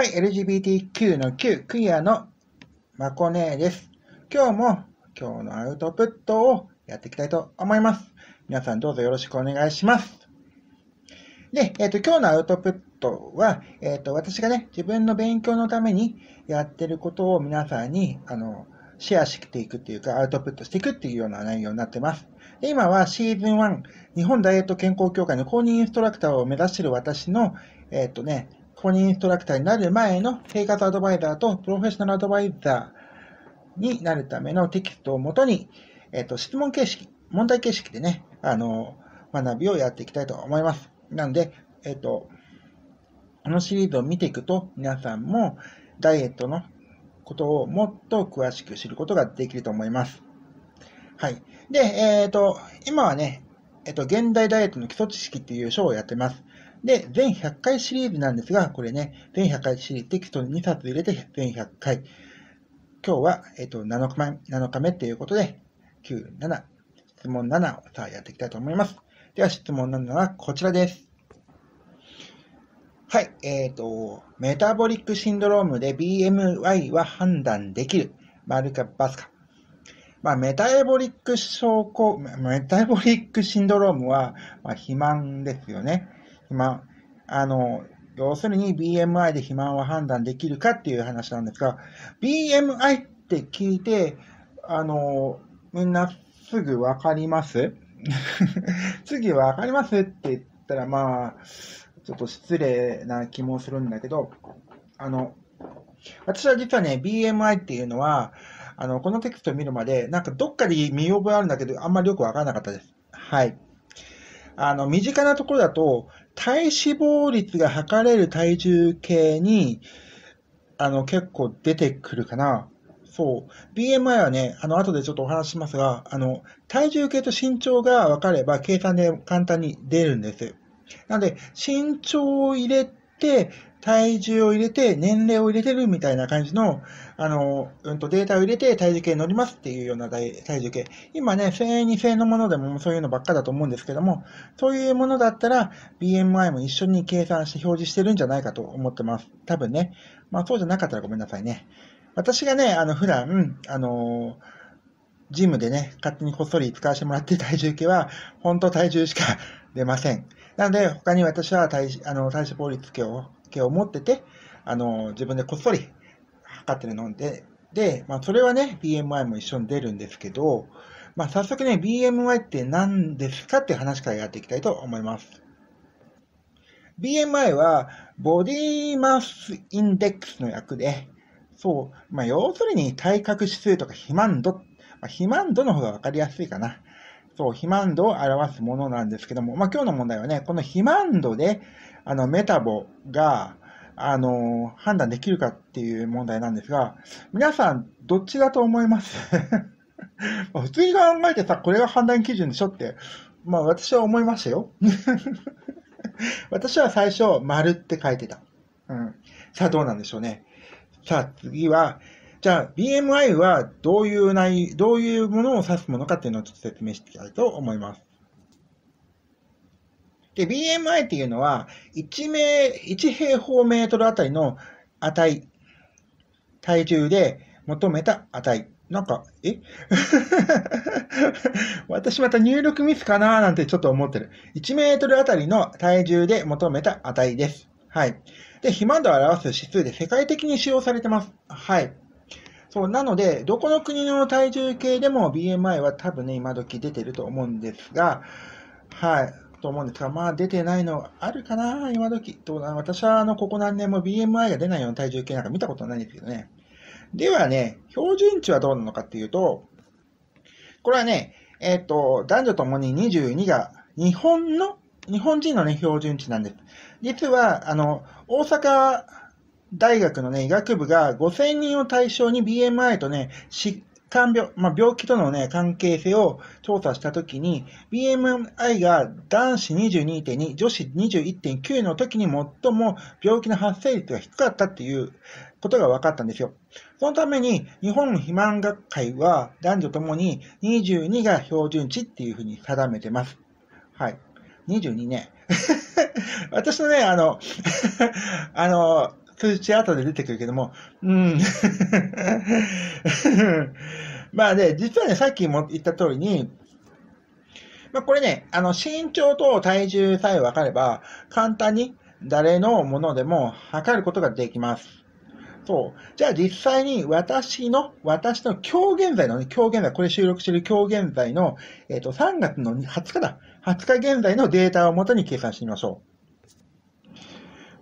はい、LGBTQ の Q、クリアのまこねです。今日も今日のアウトプットをやっていきたいと思います。皆さんどうぞよろしくお願いします。で、えっ、ー、と、今日のアウトプットは、えっ、ー、と、私がね、自分の勉強のためにやってることを皆さんに、あの、シェアしていくっていうか、アウトプットしていくっていうような内容になってます。で今はシーズン1、日本ダイエット健康協会の公認インストラクターを目指している私の、えっ、ー、とね、公認インストラクターになる前の生活アドバイザーとプロフェッショナルアドバイザーになるためのテキストをもとに、えっ、と、質問形式、問題形式でね、あの、学びをやっていきたいと思います。なので、えっ、と、このシリーズを見ていくと、皆さんもダイエットのことをもっと詳しく知ることができると思います。はい。で、えっ、ー、と、今はね、えっ、と、現代ダイエットの基礎知識っていう章をやってます。で、全100回シリーズなんですが、これね、全100回シリーズテキストに2冊入れて全100回。今日は、えっと、7日目、7日目ということで、9、7、質問7をさあやっていきたいと思います。では、質問7はこちらです。はい、えっ、ー、と、メタボリックシンドロームで BMI は判断できる。丸かバスか。まあ、メタボリック症候、メタボリックシンドロームは、まあ、肥満ですよね。肥満、あの、要するに BMI で肥満は判断できるかっていう話なんですが、BMI って聞いて、あの、みんなすぐわかります すぐわかりますって言ったら、まあ、ちょっと失礼な気もするんだけど、あの、私は実はね、BMI っていうのは、あの、このテキストを見るまで、なんかどっかで見覚えあるんだけど、あんまりよくわからなかったです。はい。あの、身近なところだと、体脂肪率が測れる体重計に、あの、結構出てくるかな。そう。BMI はね、あの、後でちょっとお話しますが、あの、体重計と身長が分かれば計算で簡単に出るんです。なので、身長を入れて、体重を入れて、年齢を入れてるみたいな感じの、あの、うんとデータを入れて体重計に乗りますっていうような体重計。今ね、1000円2000円のものでもそういうのばっかだと思うんですけども、そういうものだったら BMI も一緒に計算して表示してるんじゃないかと思ってます。多分ね。まあそうじゃなかったらごめんなさいね。私がね、あの、普段、あのジムでね、勝手にこっそり使わせてもらってる体重計は、ほんと体重しか出ません。なので、他に私は体、あの、体脂肪率計を計を持ってて、あの、自分でこっそり測ってるので、で、まあ、それはね、BMI も一緒に出るんですけど、まあ、早速ね、BMI って何ですかっていう話からやっていきたいと思います。BMI は、ボディマスインデックスの役で、そう、まあ、要するに体格指数とか肥満度、まあ、肥満度の方がわかりやすいかな。そう、肥満度を表すものなんですけども、まあ、今日の問題はね、この肥満度で、あの、メタボが、あの、判断できるかっていう問題なんですが、皆さん、どっちだと思います 普通に考えてさ、これが判断基準でしょって、まあ私は思いましたよ。私は最初、丸って書いてた。うん。さあどうなんでしょうね。さあ次は、じゃあ BMI はどういう内、どういうものを指すものかっていうのをちょっと説明していきたいと思います。で、BMI っていうのは1名、1平方メートルあたりの値、体重で求めた値。なんか、え 私また入力ミスかななんてちょっと思ってる。1メートルあたりの体重で求めた値です。はい。で、肥満度を表す指数で世界的に使用されてます。はい。そう、なので、どこの国の体重計でも BMI は多分ね、今時出てると思うんですが、はい、と思うんですが、まあ出てないのあるかな、今時と、私はあの、ここ何年も BMI が出ないような体重計なんか見たことないんですけどね。ではね、標準値はどうなのかっていうと、これはね、えっ、ー、と、男女ともに22が日本の、日本人のね、標準値なんです。実は、あの、大阪大学のね、医学部が5000人を対象に BMI とね、疾患病、まあ、病気とのね、関係性を調査したときに、BMI が男子22.2、女子21.9の時に最も病気の発生率が低かったっていうことが分かったんですよ。そのために、日本肥満学会は男女ともに22が標準値っていうふうに定めてます。はい。22ね。私のね、あの あの、通知後で出てくるけども、うん。まあね、実はね、さっきも言った通りに、まあ、これね、あの、身長と体重さえ分かれば、簡単に誰のものでも測ることができます。そう。じゃあ実際に私の、私の今日現在のね、今日現在、これ収録してる今日現在の、えっ、ー、と、3月の20日だ。20日現在のデータをもとに計算してみましょう。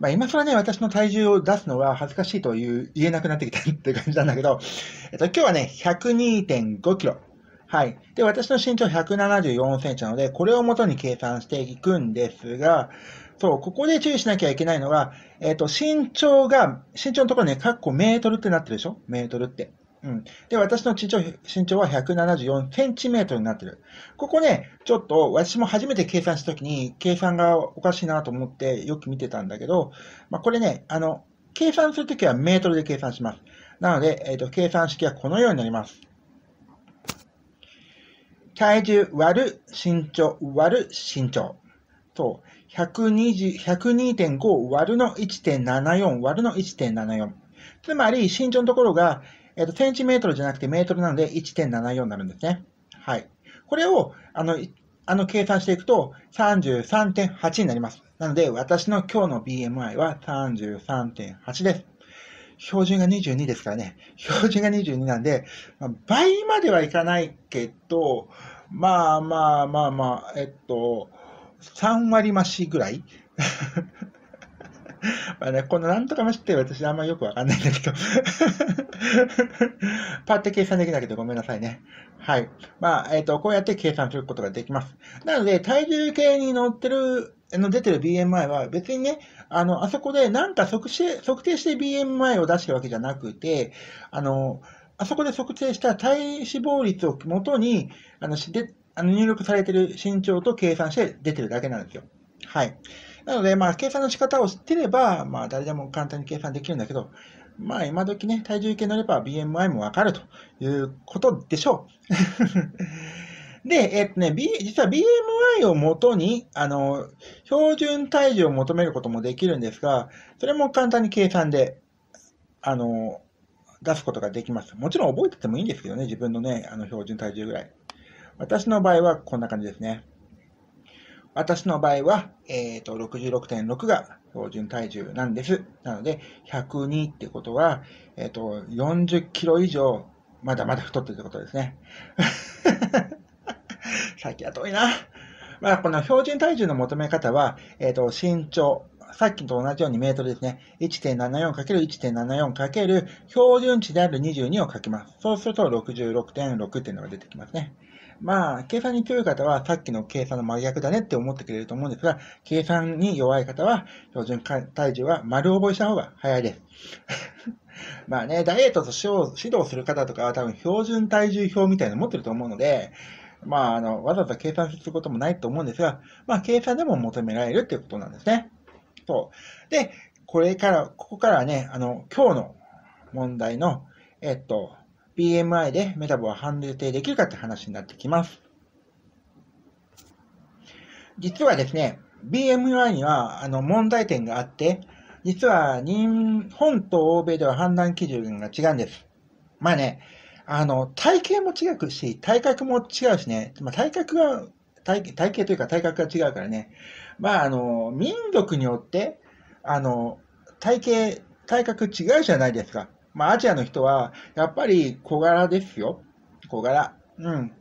まあ、今更ね、私の体重を出すのは恥ずかしいという言えなくなってきた っていう感じなんだけど、えっと、今日はね、102.5キロ。はい。で、私の身長174センチなので、これを元に計算していくんですが、そう、ここで注意しなきゃいけないのが、えっ、と、身長が、身長のところね、カッコメートルってなってるでしょメートルって。うん。で、私の身長、身長は174センチメートルになってる。ここね、ちょっと私も初めて計算したときに、計算がおかしいなと思ってよく見てたんだけど、まあ、これね、あの、計算するときはメートルで計算します。なので、えっ、ー、と、計算式はこのようになります。体重割る身長割る身長。そう。102.5割るの1.74割るの1.74。つまり、身長のところがえっ、と、センチメートルじゃなくてメートルなので1.74になるんですね。はい。これを、あの、あの、計算していくと33.8になります。なので、私の今日の BMI は33.8です。標準が22ですからね。標準が22なんで、倍まではいかないけど、まあまあまあまあ、えっと、3割増しぐらいまあね、このなんとか飯って私あんまよくわかんないんだけど パッて計算できないけどごめんなさいね。はい。まあ、えっ、ー、と、こうやって計算することができます。なので、体重計に乗ってる、の出てる BMI は別にね、あの、あそこでなんか測測定して BMI を出してるわけじゃなくて、あの、あそこで測定した体脂肪率をもとに、あの、であの入力されてる身長と計算して出てるだけなんですよ。はい。なので、まあ、計算の仕方を知ってれば、まあ、誰でも簡単に計算できるんだけど、まあ、今時ね、体重計乗れば BMI もわかるということでしょう。で、えっとね、B、実は BMI をもとに、あの、標準体重を求めることもできるんですが、それも簡単に計算で、あの、出すことができます。もちろん覚えててもいいんですけどね、自分のね、あの標準体重ぐらい。私の場合はこんな感じですね。私の場合は、えっ、ー、と、66.6が標準体重なんです。なので、102ってことは、えっ、ー、と、40キロ以上、まだまだ太ってるってことですね。さっきは遠いな。まあ、この標準体重の求め方は、えっ、ー、と、身長、さっきと同じようにメートルですね。1.74×1.74× 標準値である22を書きます。そうすると66.6っていうのが出てきますね。まあ、計算に強い方はさっきの計算の真逆だねって思ってくれると思うんですが、計算に弱い方は、標準体重は丸覚えした方が早いです。まあね、ダイエットと指導する方とかは多分標準体重表みたいなの持ってると思うので、まあ、あの、わざわざ計算することもないと思うんですが、まあ、計算でも求められるっていうことなんですね。そう。で、これから、ここからはね、あの、今日の問題の、えっと、BMI でメタボは判定できるかって話になってきます。実はですね、BMI にはあの問題点があって、実は日本と欧米では判断基準が違うんです。まあね、あの、体型も違うし、体格も違うしね、まあ、体格が体、体型というか体格が違うからね、まああの、民族によって、あの、体型、体格違うじゃないですか。まあ、アジアの人は、やっぱり小柄ですよ。小柄。うん。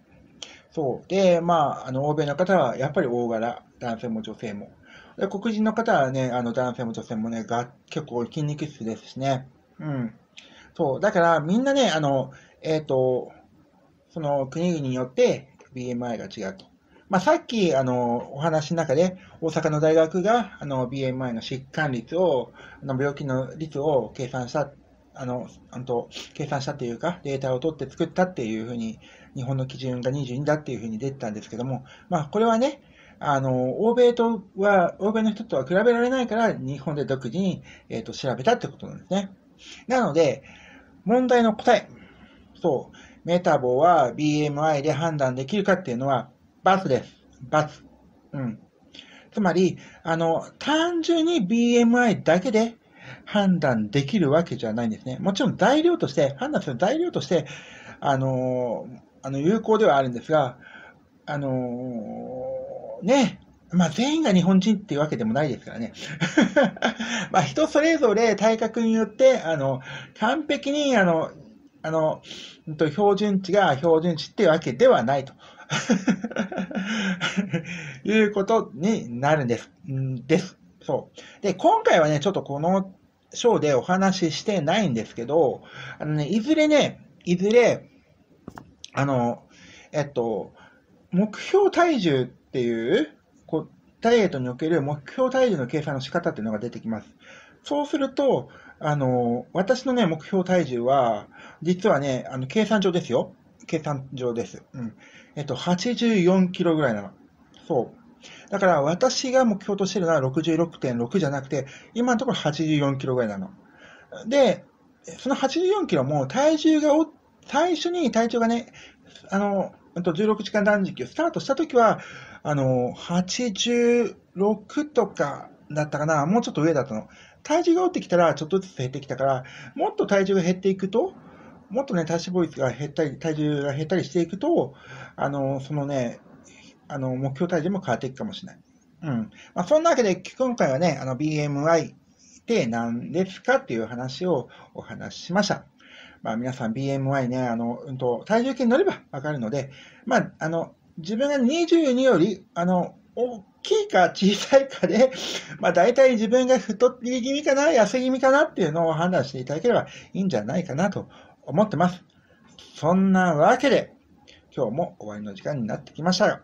そう。で、まあ、あの、欧米の方は、やっぱり大柄。男性も女性も。で、黒人の方はね、あの、男性も女性もね、が結構筋肉質ですしね。うん。そう。だから、みんなね、あの、えっ、ー、と、その国々によって BMI が違うと。まあ、さっき、あの、お話の中で、大阪の大学が、あの、BMI の疾患率を、あの、病気の率を計算したあの、あと、計算したっていうか、データを取って作ったっていうふうに、日本の基準が22だっていうふうに出てたんですけども、まあ、これはね、あの、欧米とは、欧米の人とは比べられないから、日本で独自に、えっ、ー、と、調べたってことなんですね。なので、問題の答え。そう。メタボは BMI で判断できるかっていうのは、バです。バうん。つまり、あの、単純に BMI だけで判断できるわけじゃないんですね。もちろん材料として、判断する材料として、あの、あの有効ではあるんですが、あの、ね、まあ、全員が日本人っていうわけでもないですからね。まあ、人それぞれ体格によって、あの、完璧に、あの、あの、標準値が標準値っていうわけではないと。いうことになるんです。んです。そう。で、今回はね、ちょっとこのショーでお話ししてないんですけど、あのね、いずれね、いずれ、あの、えっと、目標体重っていう、こう、ダイエットにおける目標体重の計算の仕方っていうのが出てきます。そうすると、あの、私のね、目標体重は、実はね、あの、計算上ですよ。計算上です。うん。えっと、84キロぐらいなの。そう。だから私が目標としてるのは66.6じゃなくて、今のところ84キロぐらいなの。で、その84キロも体重がお、最初に体重がね、あの、16時間断食をスタートした時は、あの、86とかだったかな、もうちょっと上だったの。体重が落ってきたら、ちょっとずつ減ってきたから、もっと体重が減っていくと、もっとね、体脂肪率が減ったり、体重が減ったりしていくと、あの、そのね、あの、目標体重も変わっていくかもしれない。うん。まあ、そんなわけで、今回はね、あの、BMI って何ですかっていう話をお話ししました。まあ、皆さん BMI ね、あの、うんと、体重計に乗ればわかるので、まあ、あの、自分が22より、あの、大きいか小さいかで、まあ、大体自分が太り気味かな、痩せ気味かなっていうのを判断していただければいいんじゃないかなと思ってます。そんなわけで、今日も終わりの時間になってきました。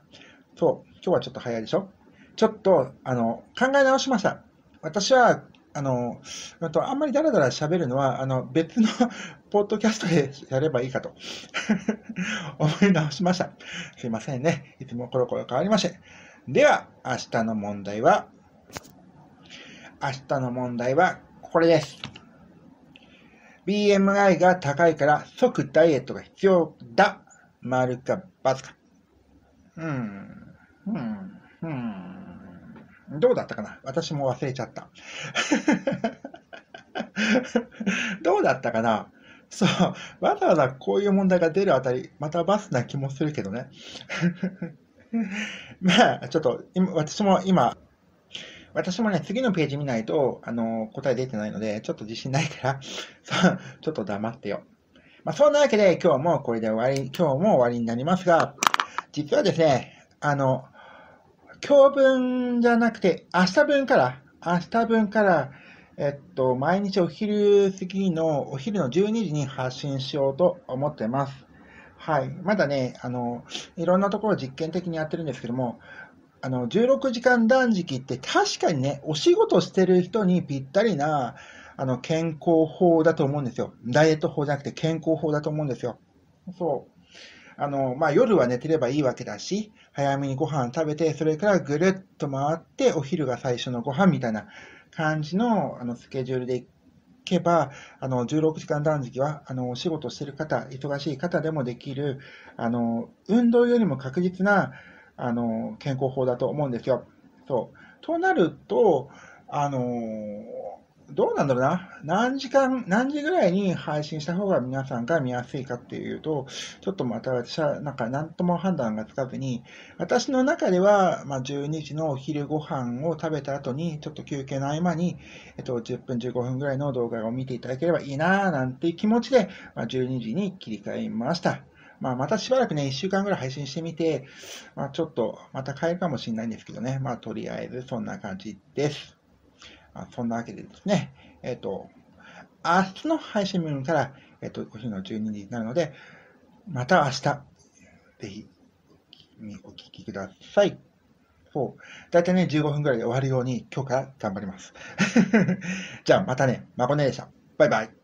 そう、今日はちょっと早いでしょちょっと、あの、考え直しました。私は、あの、あとあんまりダラダラ喋るのは、あの、別の ポッドキャストでやればいいかと 思い直しました。すいませんね。いつもコロコロ変わりまして。では、明日の問題は、明日の問題はこれです。BMI が高いから即ダイエットが必要だ。丸かツか。うん。うん、うん。どうだったかな私も忘れちゃった。どうだったかなそう、わざわざこういう問題が出るあたり、またバスな気もするけどね。まあ、ちょっと、私も今、私もね、次のページ見ないと、あの、答え出てないので、ちょっと自信ないから、ちょっと黙ってよ。まあ、そんなわけで、今日もこれで終わり、今日も終わりになりますが、実はですね、あの、今日分じゃなくて、明日分から、明日分から、えっと、毎日お昼過ぎの、お昼の12時に発信しようと思ってます。はい。まだね、あの、いろんなところ実験的にやってるんですけども、あの、16時間断食って確かにね、お仕事してる人にぴったりな、あの、健康法だと思うんですよ。ダイエット法じゃなくて健康法だと思うんですよ。そう。あの、まあ、夜は寝てればいいわけだし、早めにご飯食べて、それからぐるっと回って、お昼が最初のご飯みたいな感じのあのスケジュールでいけば、あの、16時間断食は、あの、お仕事してる方、忙しい方でもできる、あの、運動よりも確実な、あの、健康法だと思うんですよ。そう。となると、あのどうなんだろうな。何時間、何時ぐらいに配信した方が皆さんが見やすいかっていうと、ちょっとまた私はなんか何とも判断がつかずに、私の中では、ま12時のお昼ご飯を食べた後に、ちょっと休憩の合間に、えっと、10分15分ぐらいの動画を見ていただければいいなぁなんていう気持ちで、ま12時に切り替えました。まあ、またしばらくね、1週間ぐらい配信してみて、まあ、ちょっとまた変えるかもしれないんですけどね、まあ、とりあえずそんな感じです。まあ、そんなわけでですね、えっ、ー、と、明日の配信分から、えっ、ー、と、お昼の12時になるので、また明日、ぜひ、お聞きください。そう。だいたいね、15分くらいで終わるように、今日から頑張ります。じゃあ、またね、まこねでした。バイバイ。